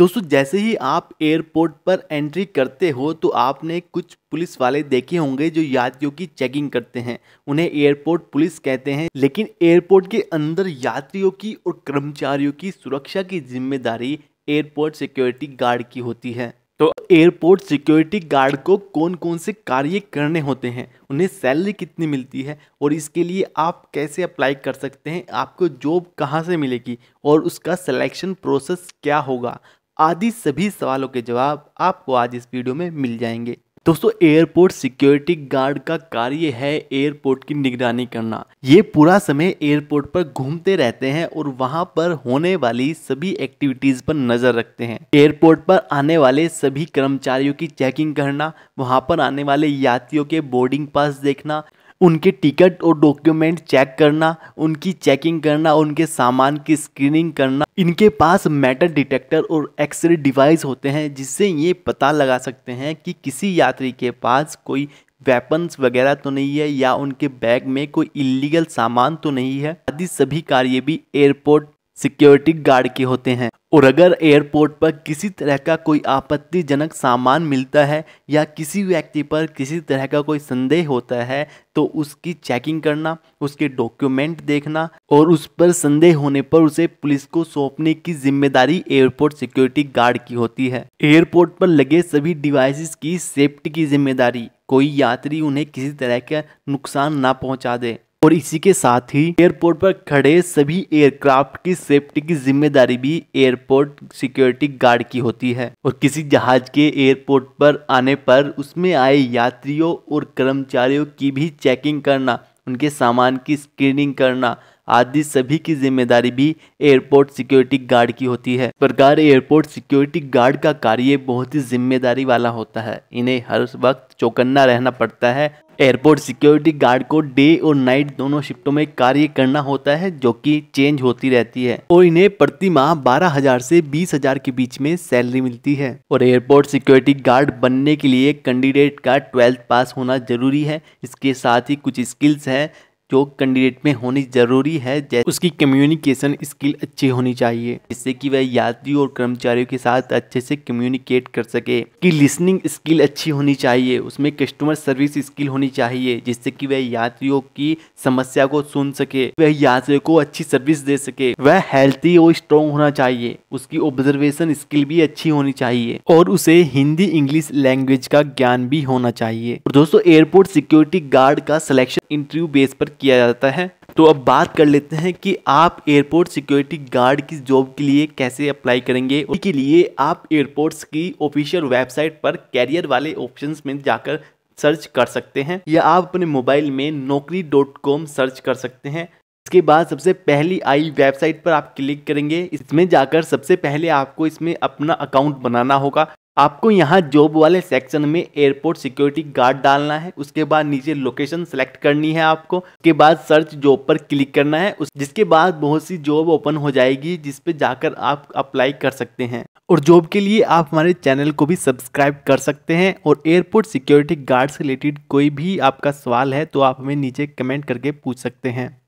दोस्तों जैसे ही आप एयरपोर्ट पर एंट्री करते हो तो आपने कुछ पुलिस वाले देखे होंगे जो यात्रियों की चेकिंग करते हैं उन्हें एयरपोर्ट पुलिस कहते हैं लेकिन एयरपोर्ट के अंदर यात्रियों की और कर्मचारियों की सुरक्षा की जिम्मेदारी एयरपोर्ट सिक्योरिटी गार्ड की होती है तो एयरपोर्ट सिक्योरिटी गार्ड को कौन कौन से कार्य करने होते हैं उन्हें सैलरी कितनी मिलती है और इसके लिए आप कैसे अप्लाई कर सकते हैं आपको जॉब कहाँ से मिलेगी और उसका सिलेक्शन प्रोसेस क्या होगा आदि सभी सवालों के जवाब आपको आज इस वीडियो में मिल जाएंगे दोस्तों एयरपोर्ट सिक्योरिटी गार्ड का कार्य है एयरपोर्ट की निगरानी करना ये पूरा समय एयरपोर्ट पर घूमते रहते हैं और वहाँ पर होने वाली सभी एक्टिविटीज पर नजर रखते हैं एयरपोर्ट पर आने वाले सभी कर्मचारियों की चेकिंग करना वहाँ पर आने वाले यात्रियों के बोर्डिंग पास देखना उनके टिकट और डॉक्यूमेंट चेक करना उनकी चेकिंग करना उनके सामान की स्क्रीनिंग करना इनके पास मेटल डिटेक्टर और एक्सरे डिवाइस होते हैं जिससे ये पता लगा सकते हैं कि किसी यात्री के पास कोई वेपन्स वगैरह तो नहीं है या उनके बैग में कोई इलीगल सामान तो नहीं है आदि सभी कार्य भी एयरपोर्ट सिक्योरिटी गार्ड के होते हैं और अगर एयरपोर्ट पर किसी तरह का कोई आपत्तिजनक सामान मिलता है या किसी व्यक्ति पर किसी तरह का कोई संदेह होता है तो उसकी चेकिंग करना उसके डॉक्यूमेंट देखना और उस पर संदेह होने पर उसे पुलिस को सौंपने की जिम्मेदारी एयरपोर्ट सिक्योरिटी गार्ड की होती है एयरपोर्ट पर लगे सभी डिवाइसेस की सेफ्टी की जिम्मेदारी कोई यात्री उन्हें किसी तरह का नुकसान ना पहुंचा दे और इसी के साथ ही एयरपोर्ट पर खड़े सभी एयरक्राफ्ट की सेफ्टी की जिम्मेदारी भी एयरपोर्ट सिक्योरिटी गार्ड की होती है और किसी जहाज के एयरपोर्ट पर आने पर उसमें आए यात्रियों और कर्मचारियों की भी चेकिंग करना उनके सामान की स्क्रीनिंग करना आदि सभी की जिम्मेदारी भी एयरपोर्ट सिक्योरिटी गार्ड की होती है प्रकार एयरपोर्ट सिक्योरिटी गार्ड का कार्य बहुत ही जिम्मेदारी वाला होता है इन्हें हर वक्त चौकन्ना रहना पड़ता है एयरपोर्ट सिक्योरिटी गार्ड को डे और नाइट दोनों शिफ्टों में कार्य करना होता है जो कि चेंज होती रहती है और इन्हें प्रति माह बारह हजार से बीस हजार के बीच में सैलरी मिलती है और एयरपोर्ट सिक्योरिटी गार्ड बनने के लिए कैंडिडेट का ट्वेल्थ पास होना जरूरी है इसके साथ ही कुछ स्किल्स हैं जो कैंडिडेट में होनी जरूरी है जैसे उसकी कम्युनिकेशन स्किल अच्छी होनी चाहिए जिससे कि वह यात्रियों और कर्मचारियों के साथ अच्छे से कम्युनिकेट कर सके कि लिसनिंग स्किल अच्छी होनी चाहिए उसमें कस्टमर सर्विस स्किल होनी चाहिए जिससे कि वह यात्रियों की समस्या को सुन सके वह यात्रियों को अच्छी सर्विस दे सके वह हेल्थी और स्ट्रॉन्ग होना चाहिए उसकी ऑब्जर्वेशन स्किल भी अच्छी होनी चाहिए और उसे हिंदी इंग्लिश लैंग्वेज का ज्ञान भी होना चाहिए और दोस्तों एयरपोर्ट सिक्योरिटी गार्ड का सिलेक्शन इंटरव्यू बेस पर किया जाता है तो अब बात कर लेते हैं कि आप एयरपोर्ट सिक्योरिटी गार्ड की जॉब के लिए कैसे अप्लाई करेंगे उसके लिए आप एयरपोर्ट्स की ऑफिशियल वेबसाइट पर कैरियर वाले ऑप्शंस में जाकर सर्च कर सकते हैं या आप अपने मोबाइल में नौकरी डॉट कॉम सर्च कर सकते हैं इसके बाद सबसे पहली आई वेबसाइट पर आप क्लिक करेंगे इसमें जाकर सबसे पहले आपको इसमें अपना अकाउंट बनाना होगा आपको यहाँ जॉब वाले सेक्शन में एयरपोर्ट सिक्योरिटी गार्ड डालना है उसके बाद नीचे लोकेशन सेलेक्ट करनी है आपको उसके बाद सर्च जॉब पर क्लिक करना है उस जिसके बाद बहुत सी जॉब ओपन हो जाएगी जिसपे जाकर आप अप्लाई कर सकते हैं और जॉब के लिए आप हमारे चैनल को भी सब्सक्राइब कर सकते हैं और एयरपोर्ट सिक्योरिटी गार्ड से रिलेटेड कोई भी आपका सवाल है तो आप हमें नीचे कमेंट करके पूछ सकते हैं